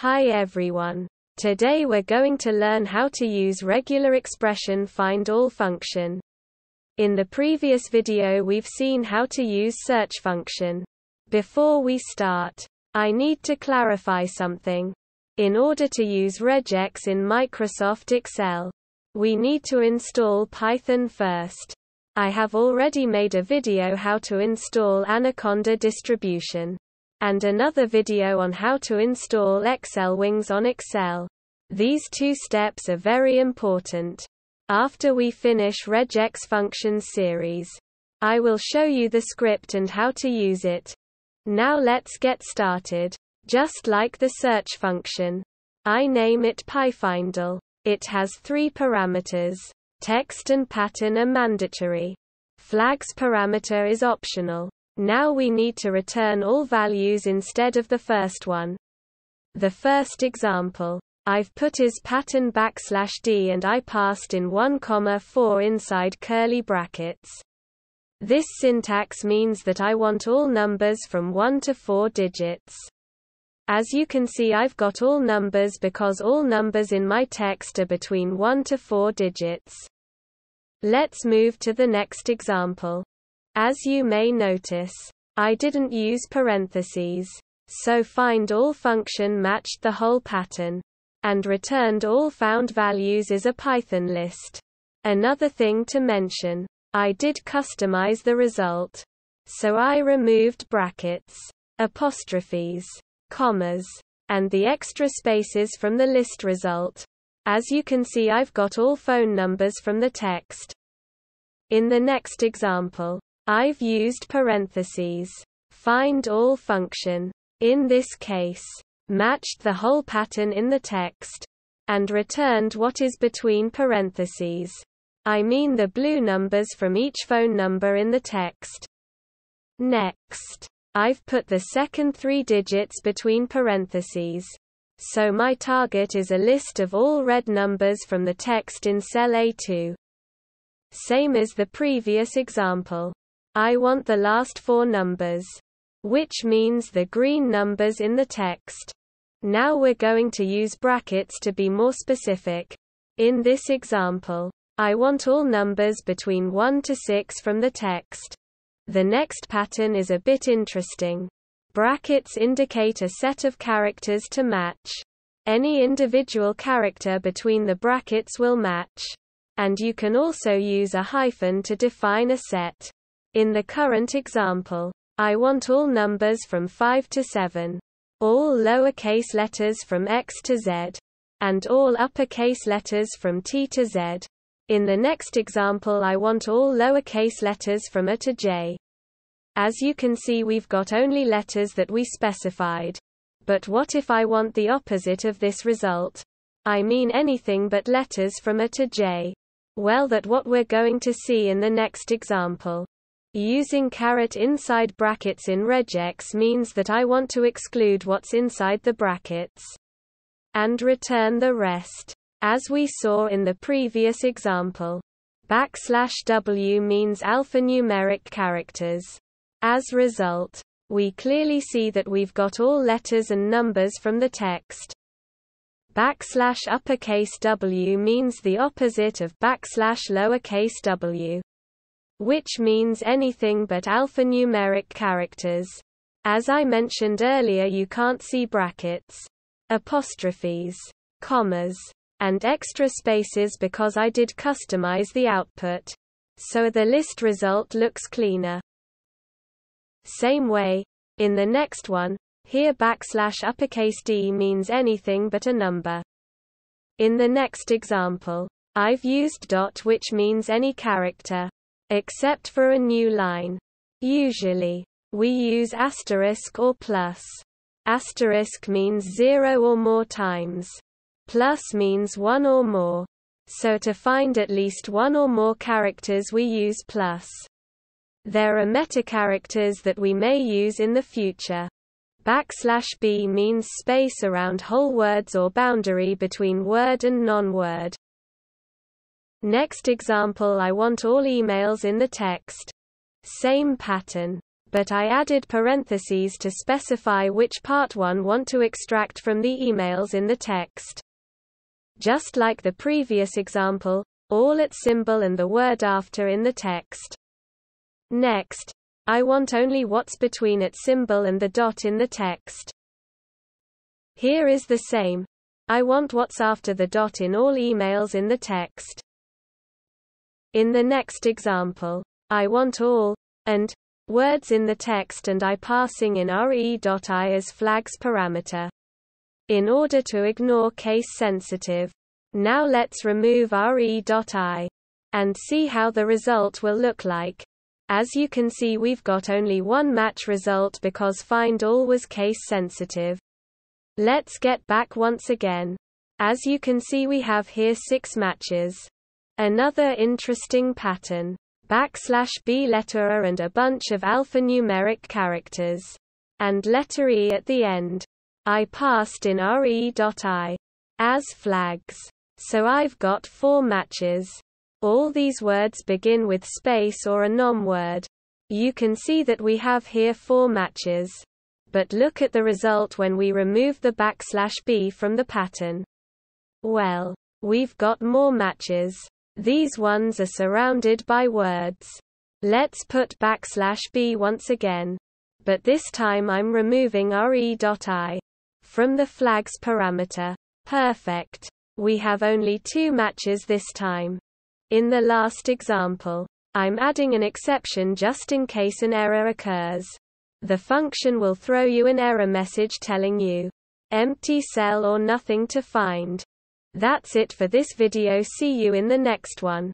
Hi everyone. Today we're going to learn how to use regular expression find all function. In the previous video we've seen how to use search function. Before we start, I need to clarify something. In order to use regex in Microsoft Excel, we need to install Python first. I have already made a video how to install Anaconda distribution and another video on how to install Excel Wings on Excel. These two steps are very important. After we finish regex functions series, I will show you the script and how to use it. Now let's get started. Just like the search function, I name it pyfindle. It has three parameters. Text and pattern are mandatory. Flags parameter is optional now we need to return all values instead of the first one. The first example, I've put is pattern backslash d and I passed in 1 comma 4 inside curly brackets. This syntax means that I want all numbers from 1 to 4 digits. As you can see I've got all numbers because all numbers in my text are between 1 to 4 digits. Let's move to the next example. As you may notice, I didn't use parentheses, so find all function matched the whole pattern. And returned all found values is a Python list. Another thing to mention, I did customize the result. So I removed brackets, apostrophes, commas, and the extra spaces from the list result. As you can see I've got all phone numbers from the text. In the next example, I've used parentheses. Find all function. In this case, matched the whole pattern in the text, and returned what is between parentheses. I mean the blue numbers from each phone number in the text. Next, I've put the second three digits between parentheses. So my target is a list of all red numbers from the text in cell A2. Same as the previous example. I want the last four numbers. Which means the green numbers in the text. Now we're going to use brackets to be more specific. In this example, I want all numbers between 1 to 6 from the text. The next pattern is a bit interesting. Brackets indicate a set of characters to match. Any individual character between the brackets will match. And you can also use a hyphen to define a set. In the current example, I want all numbers from 5 to 7, all lowercase letters from x to z, and all uppercase letters from t to z. In the next example I want all lowercase letters from a to j. As you can see we've got only letters that we specified. But what if I want the opposite of this result? I mean anything but letters from a to j. Well that what we're going to see in the next example. Using caret inside brackets in regex means that I want to exclude what's inside the brackets. And return the rest. As we saw in the previous example. Backslash W means alphanumeric characters. As result, we clearly see that we've got all letters and numbers from the text. Backslash uppercase W means the opposite of backslash lowercase w which means anything but alphanumeric characters. As I mentioned earlier you can't see brackets, apostrophes, commas, and extra spaces because I did customize the output. So the list result looks cleaner. Same way, in the next one, here backslash uppercase D means anything but a number. In the next example, I've used dot which means any character except for a new line. Usually, we use asterisk or plus. Asterisk means zero or more times. Plus means one or more. So to find at least one or more characters we use plus. There are metacharacters that we may use in the future. Backslash b means space around whole words or boundary between word and non-word. Next example I want all emails in the text. Same pattern. But I added parentheses to specify which part one want to extract from the emails in the text. Just like the previous example, all at symbol and the word after in the text. Next, I want only what's between at symbol and the dot in the text. Here is the same. I want what's after the dot in all emails in the text. In the next example, I want all, and words in the text and I passing in re.i as flags parameter. In order to ignore case sensitive. Now let's remove re.i. And see how the result will look like. As you can see we've got only one match result because find all was case sensitive. Let's get back once again. As you can see we have here six matches. Another interesting pattern. Backslash B letter A and a bunch of alphanumeric characters. And letter E at the end. I passed in RE.I. As flags. So I've got four matches. All these words begin with space or a word. You can see that we have here four matches. But look at the result when we remove the backslash b from the pattern. Well, we've got more matches. These ones are surrounded by words. Let's put backslash b once again. But this time I'm removing re.i from the flag's parameter. Perfect. We have only two matches this time. In the last example, I'm adding an exception just in case an error occurs. The function will throw you an error message telling you empty cell or nothing to find. That's it for this video see you in the next one.